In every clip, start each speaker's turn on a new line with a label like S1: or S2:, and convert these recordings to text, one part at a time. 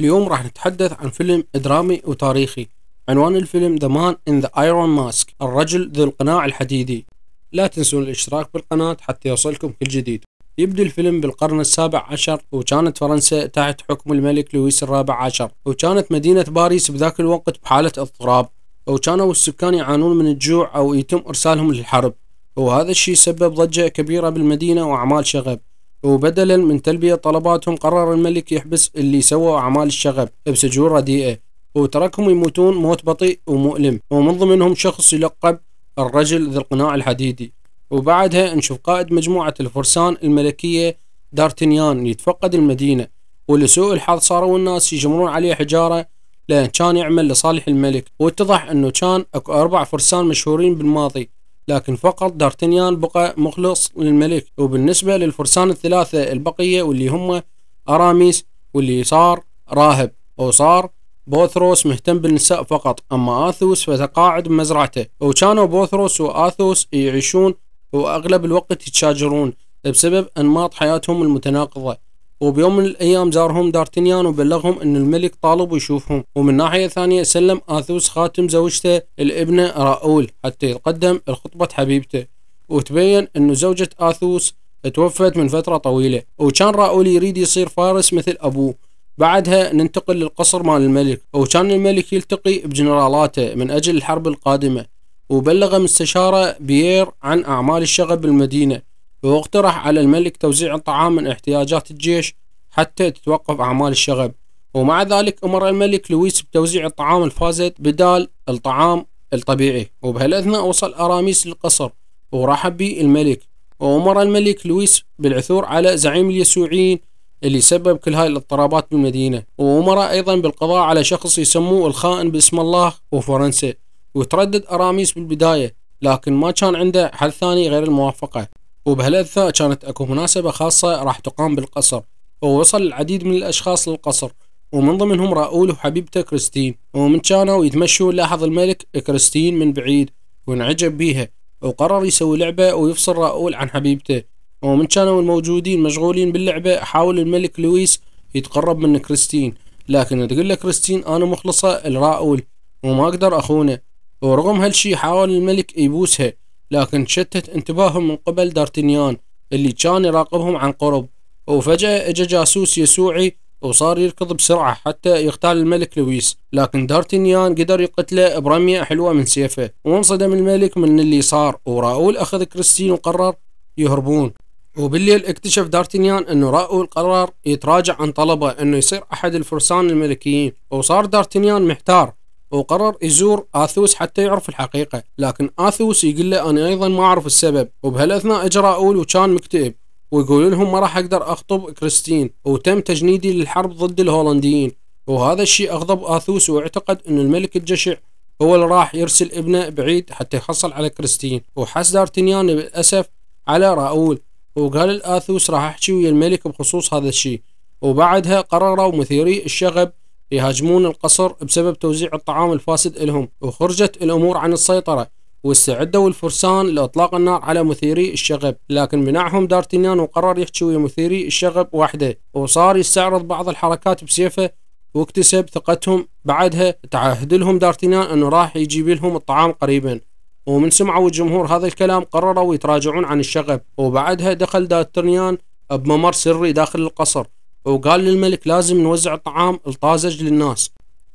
S1: اليوم راح نتحدث عن فيلم درامي وتاريخي عنوان الفيلم The Man in the Iron Mask الرجل ذو القناع الحديدي لا تنسون الاشتراك بالقناة حتى يوصلكم كل جديد يبدو الفيلم بالقرن السابع عشر وكانت فرنسا تحت حكم الملك لويس الرابع عشر وكانت مدينة باريس بذاك الوقت بحالة اضطراب وكانوا السكان يعانون من الجوع أو يتم إرسالهم للحرب وهذا الشيء سبب ضجة كبيرة بالمدينة وأعمال شغب وبدلا من تلبية طلباتهم قرر الملك يحبس اللي سووا أعمال الشغب بسجون رديئة وتركهم يموتون موت بطيء ومؤلم ومن ضمنهم شخص يلقب الرجل ذي القناع الحديدي وبعدها نشوف قائد مجموعة الفرسان الملكية دارتنيان يتفقد المدينة ولسوء الحظ صاروا الناس يجمرون عليه حجارة لأن كان يعمل لصالح الملك واتضح أنه كان أكو أربع فرسان مشهورين بالماضي لكن فقط دارتنيان بقى مخلص للملك وبالنسبة للفرسان الثلاثة البقية واللي هم أراميس واللي صار راهب أو صار بوثروس مهتم بالنساء فقط أما آثوس فتقاعد بمزرعته وكانوا بوثروس وآثوس يعيشون وأغلب الوقت يتشاجرون بسبب أنماط حياتهم المتناقضة وبيوم من الأيام زارهم دارتنيان وبلغهم أن الملك طالب يشوفهم ومن ناحية ثانية سلم آثوس خاتم زوجته الابنة راؤول حتى يتقدم لخطبة حبيبته وتبين ان زوجة آثوس توفت من فترة طويلة وكان راؤول يريد يصير فارس مثل أبوه بعدها ننتقل للقصر مال الملك وكان الملك يلتقي بجنرالاته من أجل الحرب القادمة وبلغ مستشارة بيير عن أعمال الشغب بالمدينة واقترح على الملك توزيع الطعام من احتياجات الجيش حتى تتوقف أعمال الشغب ومع ذلك أمر الملك لويس بتوزيع الطعام الفازت بدال الطعام الطبيعي وبهالأثناء وصل أراميس للقصر ورحب به الملك وأمر الملك لويس بالعثور على زعيم اليسوعيين اللي سبب كل هاي الاضطرابات بالمدينة وأمر أيضا بالقضاء على شخص يسموه الخائن باسم الله وفرنسا وتردد أراميس بالبداية لكن ما كان عنده حل ثاني غير الموافقة وبهالاثناء كانت أكو مناسبة خاصة راح تقام بالقصر ووصل العديد من الأشخاص للقصر ومن ضمنهم راؤول وحبيبته كريستين ومن كانوا يتمشوا لاحظ الملك كريستين من بعيد وانعجب بيها وقرر يسوي لعبة ويفصل راؤول عن حبيبته ومن كانوا الموجودين مشغولين باللعبة حاول الملك لويس يتقرب من كريستين لكن تقول له كريستين أنا مخلصة لراؤول وما أقدر أخونه ورغم هالشي حاول الملك يبوسها لكن شتت انتباههم من قبل دارتنيان اللي كان يراقبهم عن قرب وفجأة اجى جاسوس يسوعي وصار يركض بسرعة حتى يغتال الملك لويس لكن دارتنيان قدر يقتله برمية حلوة من سيفه وانصدم الملك من اللي صار وراؤول أخذ كريستين وقرر يهربون وبالليل اكتشف دارتنيان انه راؤول قرر يتراجع عن طلبه انه يصير احد الفرسان الملكيين وصار دارتنيان محتار وقرر يزور آثوس حتى يعرف الحقيقة لكن آثوس يقول له أنا أيضا ما أعرف السبب وبهالأثناء إجرى أول وكان مكتئب ويقول لهم ما راح أقدر أخطب كريستين وتم تجنيدي للحرب ضد الهولنديين وهذا الشيء أغضب آثوس واعتقد أن الملك الجشع هو اللي راح يرسل ابنه بعيد حتى يحصل على كريستين وحس دارتنيان بالأسف على راؤول وقال الآثوس راح أحكي ويا الملك بخصوص هذا الشيء وبعدها قرروا مثيري الشغب يهاجمون القصر بسبب توزيع الطعام الفاسد إلهم وخرجت الأمور عن السيطرة واستعدوا الفرسان لإطلاق النار على مثيري الشغب لكن منعهم دارتينيان وقرر يحكي ويا مثيري الشغب وحده وصار يستعرض بعض الحركات بسيفه واكتسب ثقتهم بعدها تعهد لهم دارتينيان أنه راح يجيب لهم الطعام قريبا ومن سمعوا الجمهور هذا الكلام قرروا يتراجعون عن الشغب وبعدها دخل دارتينيان بممر سري داخل القصر وقال للملك لازم نوزع الطعام الطازج للناس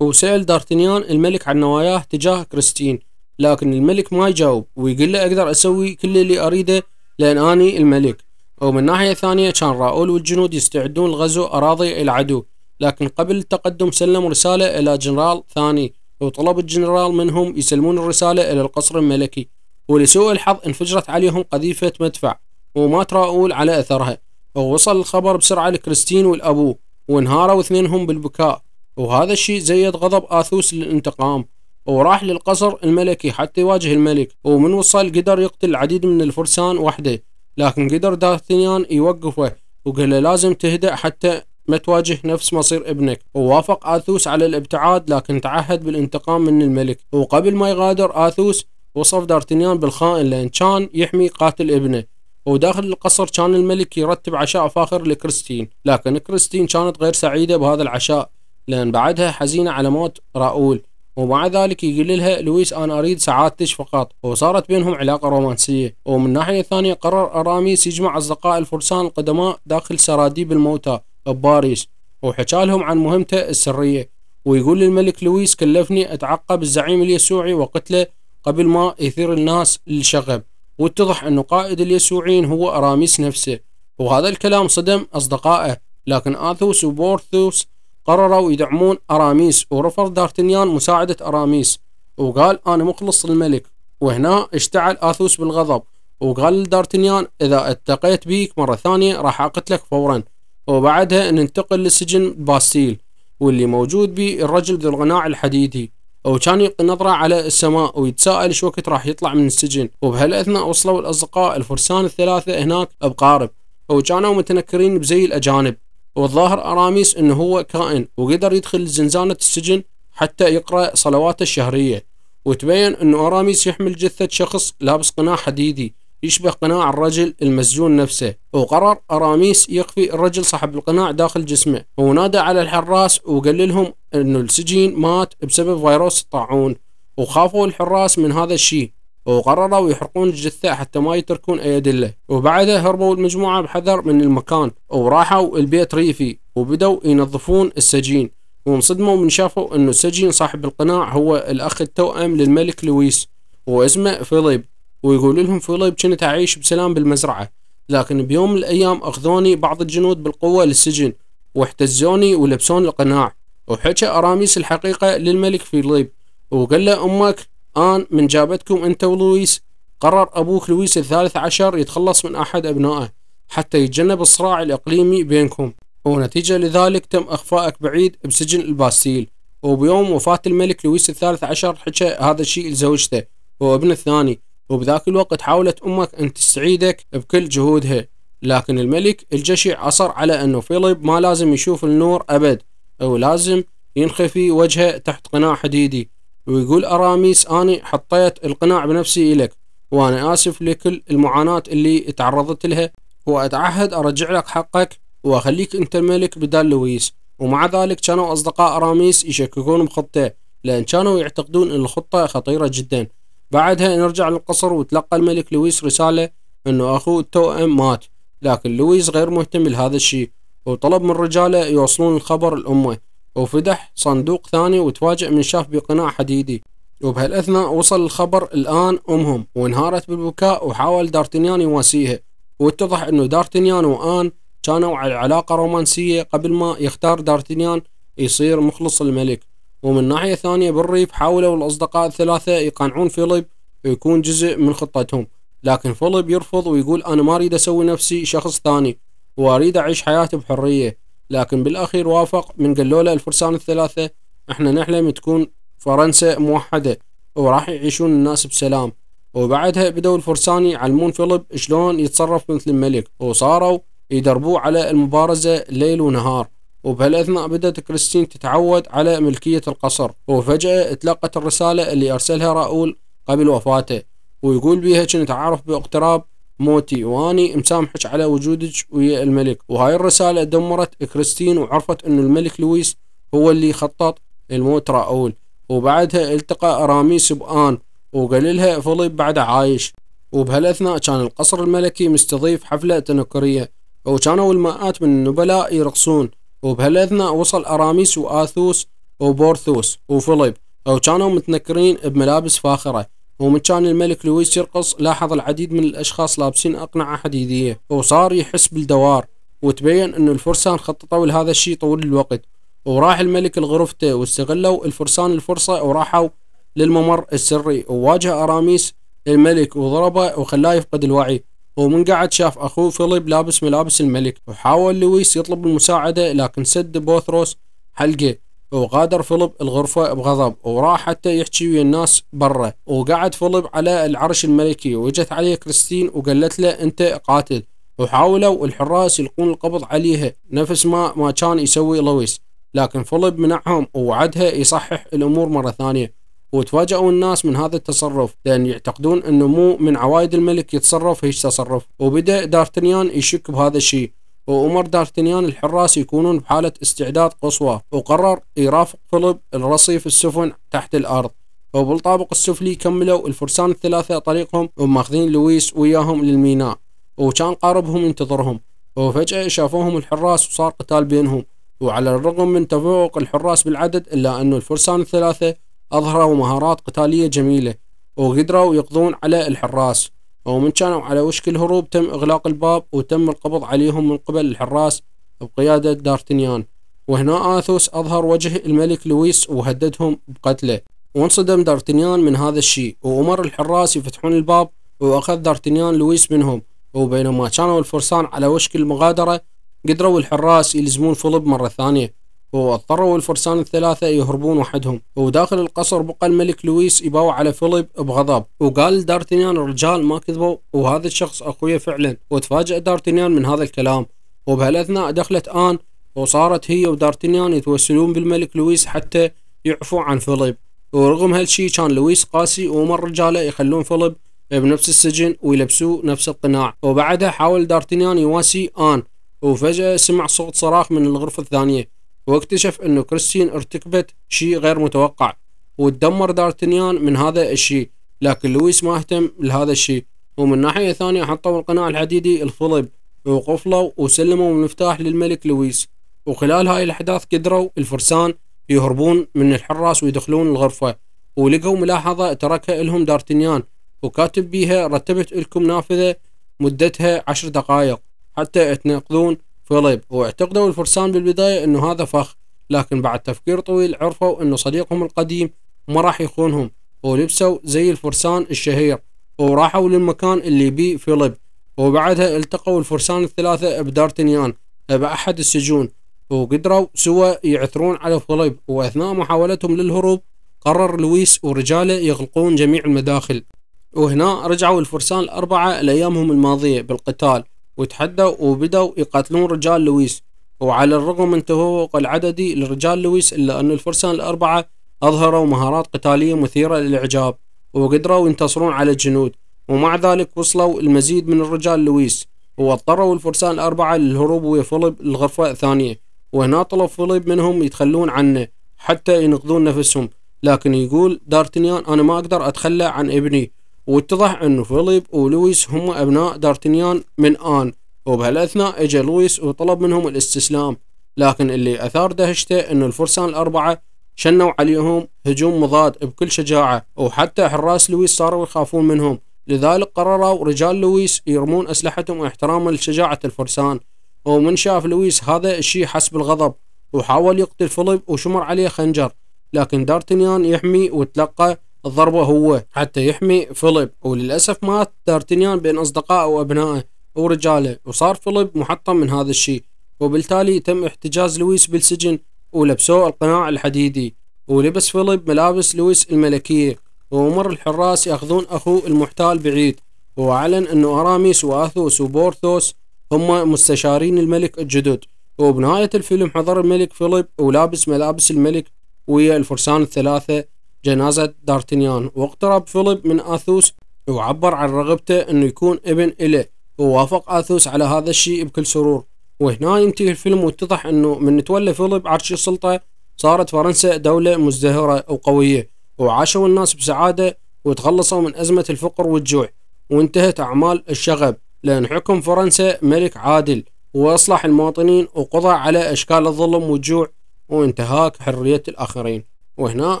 S1: وسأل دارتنيان الملك عن نواياه تجاه كريستين لكن الملك ما يجاوب ويقول له أقدر أسوي كل اللي أريده لأن أني الملك ومن ناحية ثانية كان راؤول والجنود يستعدون لغزو أراضي العدو لكن قبل التقدم سلموا رسالة إلى جنرال ثاني وطلب الجنرال منهم يسلمون الرسالة إلى القصر الملكي ولسوء الحظ انفجرت عليهم قذيفة مدفع ومات راؤول على أثرها ووصل الخبر بسرعة لكريستين والأبو وانهاروا اثنينهم بالبكاء وهذا الشيء زيد غضب آثوس للانتقام وراح للقصر الملكي حتى يواجه الملك ومن وصل قدر يقتل العديد من الفرسان وحده لكن قدر دارثنيان يوقفه وقال له لازم تهدأ حتى ما تواجه نفس مصير ابنك ووافق آثوس على الابتعاد لكن تعهد بالانتقام من الملك وقبل ما يغادر آثوس وصف دارتنيان بالخائن لأن كان يحمي قاتل ابنه وداخل القصر كان الملك يرتب عشاء فاخر لكريستين لكن كريستين كانت غير سعيدة بهذا العشاء لأن بعدها حزينة على موت راؤول ومع ذلك يقول لها لويس أنا أريد سعادتك فقط وصارت بينهم علاقة رومانسية ومن ناحية ثانية قرر أراميس يجمع أصدقاء الفرسان القدماء داخل سراديب الموتى بباريس وحكى لهم عن مهمته السرية ويقول للملك لويس كلفني أتعقب الزعيم اليسوعي وقتله قبل ما يثير الناس للشغب واتضح أن قائد اليسوعين هو أراميس نفسه وهذا الكلام صدم أصدقائه لكن آثوس وبورثوس قرروا يدعمون أراميس ورفض دارتنيان مساعدة أراميس وقال أنا مخلص الملك وهنا اشتعل آثوس بالغضب وقال لدارتنيان إذا التقيت بيك مرة ثانية راح أقتلك فورا وبعدها ننتقل لسجن باستيل واللي موجود بيه الرجل ذو القناع الحديدي وكان يلقي نظرة على السماء ويتساءل شو وقت راح يطلع من السجن وبهالأثناء وصلوا الأصدقاء الفرسان الثلاثة هناك بقارب وكانوا متنكرين بزي الأجانب والظاهر أراميس أنه هو كائن وقدر يدخل زنزانة السجن حتى يقرأ صلواته الشهرية وتبين أنه أراميس يحمل جثة شخص لابس قناع حديدي يشبه قناع الرجل المسجون نفسه وقرر أراميس يخفي الرجل صاحب القناع داخل جسمه ونادى على الحراس وقال لهم أنه السجين مات بسبب فيروس الطاعون وخافوا الحراس من هذا الشيء وقرروا يحرقون الجثة حتى ما يتركون أي أدلة وبعدها هربوا المجموعة بحذر من المكان وراحوا البيت ريفي وبدوا ينظفون السجين وانصدموا من شافوا أنه السجين صاحب القناع هو الأخ التوأم للملك لويس واسمه فيليب ويقول لهم فيليب كنت اعيش بسلام بالمزرعه لكن بيوم من الايام اخذوني بعض الجنود بالقوه للسجن واحتزوني ولبسوني القناع وحكى اراميس الحقيقه للملك فيليب وقال له امك ان من جابتكم انت ولويس قرر ابوك لويس الثالث عشر يتخلص من احد ابنائه حتى يتجنب الصراع الاقليمي بينكم ونتيجة لذلك تم اخفائك بعيد بسجن الباستيل وبيوم وفاة الملك لويس الثالث عشر حكى هذا الشيء لزوجته وابنه الثاني وبذاك الوقت حاولت أمك أن تستعيدك بكل جهودها لكن الملك الجشع أصر على أنه فيليب ما لازم يشوف النور أبد أو لازم ينخفي وجهه تحت قناع حديدي ويقول أراميس أني حطيت القناع بنفسي إلك وأنا آسف لكل المعاناة اللي تعرضت لها وأتعهد أرجع لك حقك وأخليك أنت الملك بدال لويس ومع ذلك كانوا أصدقاء أراميس يشككون بخطته لأن كانوا يعتقدون أن الخطة خطيرة جدا بعدها نرجع للقصر وتلقى الملك لويس رسالة أنه أخوه التوأم مات لكن لويس غير مهتم لهذا الشيء وطلب من رجاله يوصلون الخبر لأمه وفتح صندوق ثاني وتفاجئ من شاف بقناع حديدي وبهالأثناء وصل الخبر الآن أمهم وانهارت بالبكاء وحاول دارتنيان يواسيها واتضح أنه دارتنيان وآن كانوا على علاقة رومانسية قبل ما يختار دارتنيان يصير مخلص الملك ومن ناحية ثانية بالريف حاولوا الأصدقاء الثلاثة يقنعون فيليب ويكون جزء من خطتهم لكن فيليب يرفض ويقول أنا ما أريد أسوي نفسي شخص ثاني وأريد أعيش حياتي بحرية لكن بالأخير وافق من قالوا له الفرسان الثلاثة إحنا نحلم تكون فرنسا موحدة وراح يعيشون الناس بسلام وبعدها بدأوا الفرسان يعلمون فيليب شلون يتصرف مثل الملك وصاروا يدربوه على المبارزة ليل ونهار وبهالأثناء بدأت كريستين تتعود على ملكية القصر وفجأة تلقت الرسالة اللي أرسلها راؤول قبل وفاته ويقول بيها كنت عارف باقتراب موتي واني مسامحك على وجودك ويا الملك وهاي الرسالة دمرت كريستين وعرفت ان الملك لويس هو اللي خطط الموت راؤول وبعدها التقى راميس بآن وقال لها فليب بعد عايش وبهالاثناء كان القصر الملكي مستضيف حفلة تنكرية وكانوا المئات من النبلاء يرقصون وبهالأثناء وصل أراميس وآثوس وبورثوس وفيليب كانوا متنكرين بملابس فاخرة ومن كان الملك لويس يرقص لاحظ العديد من الأشخاص لابسين أقنعة حديدية وصار يحس بالدوار وتبين أن الفرسان خططوا لهذا الشيء طول الوقت وراح الملك لغرفته واستغلوا الفرسان الفرصة وراحوا للممر السري وواجه أراميس الملك وضربه وخلاه يفقد الوعي ومن قعد شاف أخوه فيليب لابس ملابس الملك وحاول لويس يطلب المساعدة لكن سد بوثروس حلقه وغادر فيليب الغرفة بغضب وراح حتى يحكي ويا الناس برا وقعد فيليب على العرش الملكي وجت عليه كريستين وقالت له أنت قاتل وحاولوا الحراس يلقون القبض عليها نفس ما ما كان يسوي لويس لكن فيليب منعهم ووعدها يصحح الأمور مرة ثانية وتفاجئوا الناس من هذا التصرف لأن يعتقدون أنه مو من عوايد الملك يتصرف هيش تصرف وبدأ دارتنيان يشك بهذا الشيء وأمر دارتنيان الحراس يكونون بحالة استعداد قصوى وقرر يرافق فيليب الرصيف السفن تحت الأرض وبالطابق السفلي كملوا الفرسان الثلاثة طريقهم وماخذين لويس وياهم للميناء وكان قاربهم ينتظرهم وفجأة شافوهم الحراس وصار قتال بينهم وعلى الرغم من تفوق الحراس بالعدد إلا انه الفرسان الثلاثة أظهروا مهارات قتالية جميلة وقدروا يقضون على الحراس ومن كانوا على وشك الهروب تم إغلاق الباب وتم القبض عليهم من قبل الحراس بقيادة دارتنيان وهنا آثوس أظهر وجه الملك لويس وهددهم بقتله وانصدم دارتنيان من هذا الشيء وأمر الحراس يفتحون الباب وأخذ دارتنيان لويس منهم وبينما كانوا الفرسان على وشك المغادرة قدروا الحراس يلزمون فولب مرة ثانية واضطروا الفرسان الثلاثة يهربون وحدهم وداخل القصر بقى الملك لويس يباوع على فيليب بغضب وقال دارتينيان الرجال ما كذبوا وهذا الشخص أخويا فعلا وتفاجأ دارتينيان من هذا الكلام وبهالأثناء دخلت آن وصارت هي ودارتينيان يتوسلون بالملك لويس حتى يعفو عن فيليب ورغم هالشي كان لويس قاسي ومر رجاله يخلون فيليب بنفس السجن ويلبسوه نفس القناع وبعدها حاول دارتينيان يواسي آن وفجأة سمع صوت صراخ من الغرفة الثانية واكتشف أن كريستين ارتكبت شيء غير متوقع وتدمر دارتنيان من هذا الشيء لكن لويس ما اهتم لهذا الشيء ومن ناحية ثانية حطوا القناع الحديدي الفلب وقفلوا وسلموا المفتاح للملك لويس وخلال هاي الأحداث قدروا الفرسان يهربون من الحراس ويدخلون الغرفة ولقوا ملاحظة تركها لهم دارتنيان وكاتب بيها رتبت لكم نافذة مدتها عشر دقائق حتى تنقذون فيليب واعتقدوا الفرسان بالبداية أنه هذا فخ لكن بعد تفكير طويل عرفوا أنه صديقهم القديم ما راح يخونهم ولبسوا زي الفرسان الشهير وراحوا للمكان اللي بيه فيليب وبعدها التقوا الفرسان الثلاثة بدارتنيان بأحد السجون وقدروا سوا يعثرون على فيليب وأثناء محاولتهم للهروب قرر لويس ورجاله يغلقون جميع المداخل وهنا رجعوا الفرسان الأربعة لأيامهم الماضية بالقتال وتحدوا وبدوا يقاتلون رجال لويس وعلى الرغم من تفوق العددي لرجال لويس إلا أن الفرسان الأربعة أظهروا مهارات قتالية مثيرة للإعجاب وقدروا ينتصرون على الجنود ومع ذلك وصلوا المزيد من الرجال لويس واضطروا الفرسان الأربعة للهروب ويا فيليب للغرفة الثانية وهنا طلب فيليب منهم يتخلون عنه حتى ينقذون نفسهم لكن يقول دارتنيان أنا ما أقدر أتخلى عن ابني واتضح أن فيليب ولويس هم أبناء دارتنيان من آن وبهالأثناء إجا لويس وطلب منهم الاستسلام لكن اللي أثار دهشته أن الفرسان الأربعة شنوا عليهم هجوم مضاد بكل شجاعة وحتى حراس لويس صاروا يخافون منهم لذلك قرروا رجال لويس يرمون أسلحتهم احتراما لشجاعة الفرسان ومن شاف لويس هذا الشيء حسب الغضب وحاول يقتل فيليب وشمر عليه خنجر لكن دارتنيان يحمي وتلقى الضربة هو حتى يحمي فيليب وللأسف مات دارتنيان بين أصدقائه وأبنائه ورجاله وصار فيليب محطم من هذا الشيء وبالتالي تم احتجاز لويس بالسجن ولبسوه القناع الحديدي ولبس فيليب ملابس لويس الملكية ومر الحراس يأخذون أخوه المحتال بعيد وأعلن أنه أراميس وأثوس وبورثوس هم مستشارين الملك الجدد وبنهاية الفيلم حضر الملك فيليب ولابس ملابس الملك ويا الفرسان الثلاثة جنازة دارتنيان واقترب فيليب من آثوس وعبر عن رغبته أنه يكون ابن إله ووافق آثوس على هذا الشيء بكل سرور وهنا ينتهي الفيلم واتضح أنه من تولى فيليب عرش السلطة صارت فرنسا دولة مزدهرة وقوية وعاشوا الناس بسعادة وتخلصوا من أزمة الفقر والجوع وانتهت أعمال الشغب لأن حكم فرنسا ملك عادل وأصلح المواطنين وقضى على أشكال الظلم والجوع وانتهاك حرية الآخرين وهنا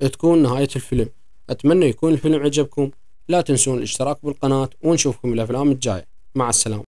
S1: تكون نهاية الفيلم أتمنى يكون الفيلم عجبكم لا تنسون الاشتراك بالقناة ونشوفكم الأفلام الجاية مع السلامة